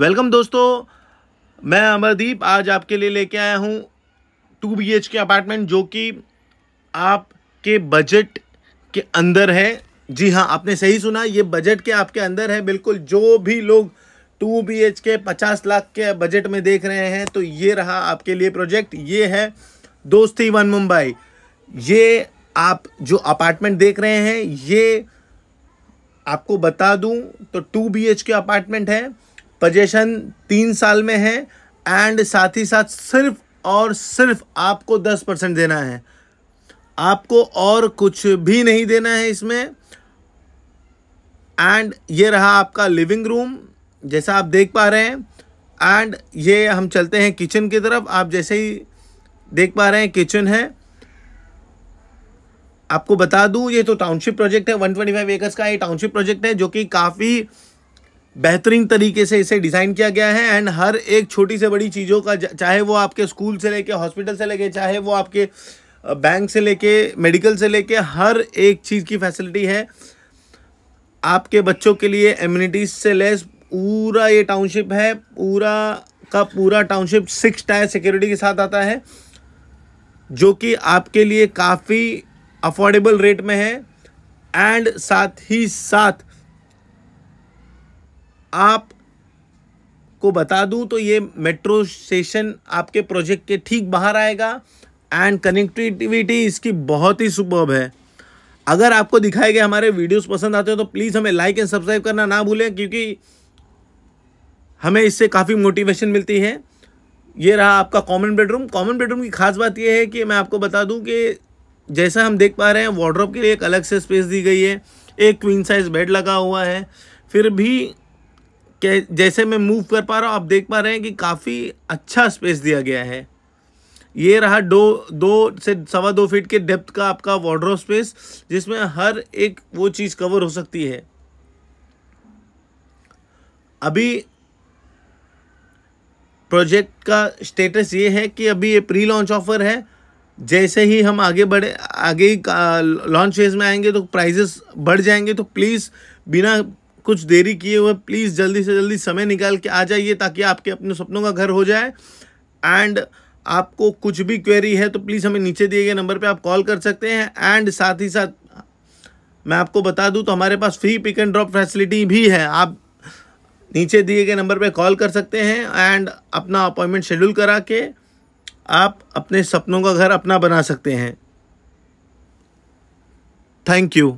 welcome दोस्तों मैं अमरदीप आज आपके लिए लेके आया हूँ two B H K apartment जो कि आपके बजट के अंदर है जी हाँ आपने सही सुना ये बजट के आपके अंदर है बिल्कुल जो भी लोग टू बी एच के पचास लाख के बजट में देख रहे हैं तो ये रहा आपके लिए प्रोजेक्ट ये है दोस्ती वन मुंबई ये आप जो अपार्टमेंट देख रहे हैं ये आपको बता दूं तो two B H K apartment है पजेशन तीन साल में है एंड साथ ही साथ सिर्फ और सिर्फ आपको दस परसेंट देना है आपको और कुछ भी नहीं देना है इसमें एंड ये रहा आपका लिविंग रूम जैसा आप देख पा रहे हैं एंड ये हम चलते हैं किचन की तरफ आप जैसे ही देख पा रहे हैं किचन है आपको बता दूं ये तो टाउनशिप प्रोजेक्ट है 125 एकर्स का ये टाउनशिप प्रोजेक्ट है जो कि काफ़ी बेहतरीन तरीके से इसे डिज़ाइन किया गया है एंड हर एक छोटी से बड़ी चीज़ों का चाहे वो आपके स्कूल से लेके हॉस्पिटल से लेके चाहे वो आपके बैंक से लेके मेडिकल से लेके हर एक चीज़ की फैसिलिटी है आपके बच्चों के लिए एम्यूनिटीज़ से लेस पूरा ये टाउनशिप है पूरा का पूरा टाउनशिप सिक्स टायर सिक्योरिटी के साथ आता है जो कि आपके लिए काफ़ी अफोर्डेबल रेट में है एंड साथ ही साथ आप को बता दूं तो ये मेट्रो स्टेशन आपके प्रोजेक्ट के ठीक बाहर आएगा एंड कनेक्टिविटी इसकी बहुत ही सुबह है अगर आपको दिखाए गए हमारे वीडियोस पसंद आते हैं तो प्लीज़ हमें लाइक एंड सब्सक्राइब करना ना भूलें क्योंकि हमें इससे काफ़ी मोटिवेशन मिलती है ये रहा आपका कॉमन बेडरूम कॉमन बेडरूम की खास बात यह है कि मैं आपको बता दूं कि जैसा हम देख पा रहे हैं वार्ड्रॉप के लिए एक अलग से स्पेस दी गई है एक क्वीन साइज़ बेड लगा हुआ है फिर भी जैसे मैं मूव कर पा रहा हूँ आप देख पा रहे हैं कि काफ़ी अच्छा स्पेस दिया गया है ये रहा दो दो से सवा दो फीट के डेप्थ का आपका वार्ड्रोब स्पेस जिसमें हर एक वो चीज़ कवर हो सकती है अभी प्रोजेक्ट का स्टेटस ये है कि अभी ये प्री लॉन्च ऑफर है जैसे ही हम आगे बढ़े आगे लॉन्च फेज में आएंगे तो प्राइजेस बढ़ जाएंगे तो प्लीज़ बिना कुछ देरी किए हुए प्लीज़ जल्दी से जल्दी समय निकाल के आ जाइए ताकि आपके अपने सपनों का घर हो जाए एंड आपको कुछ भी क्वेरी है तो प्लीज़ हमें नीचे दिए गए नंबर पे आप कॉल कर सकते हैं एंड साथ ही साथ मैं आपको बता दूं तो हमारे पास free pick and drop facility भी है आप नीचे दिए गए नंबर पे कॉल कर सकते हैं एंड अपना अपॉइंटमेंट शेड्यूल करा के आप अपने सपनों का घर अपना बना सकते हैं थैंक यू